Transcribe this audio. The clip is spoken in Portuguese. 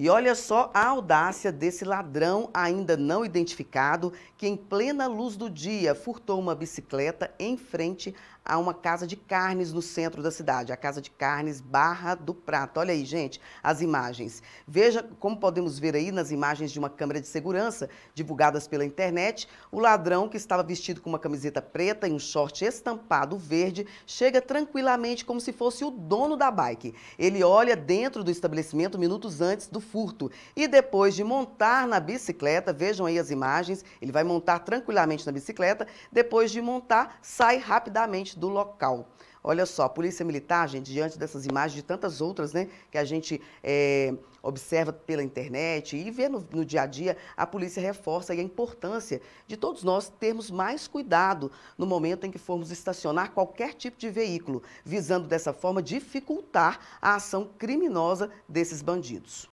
E olha só a audácia desse ladrão ainda não identificado que, em plena luz do dia, furtou uma bicicleta em frente a uma casa de carnes no centro da cidade, a casa de carnes Barra do Prato. Olha aí, gente, as imagens. Veja como podemos ver aí nas imagens de uma câmera de segurança divulgadas pela internet, o ladrão que estava vestido com uma camiseta preta e um short estampado verde chega tranquilamente como se fosse o dono da bike. Ele olha dentro do estabelecimento minutos antes do furto. E depois de montar na bicicleta, vejam aí as imagens, ele vai montar tranquilamente na bicicleta, depois de montar, sai rapidamente do local. Olha só, a Polícia Militar, gente, diante dessas imagens e de tantas outras, né, que a gente é, observa pela internet e vê no, no, dia a dia, a polícia reforça a importância de todos nós termos mais cuidado no momento em que formos estacionar qualquer tipo de veículo, visando dessa forma dificultar a ação criminosa desses bandidos.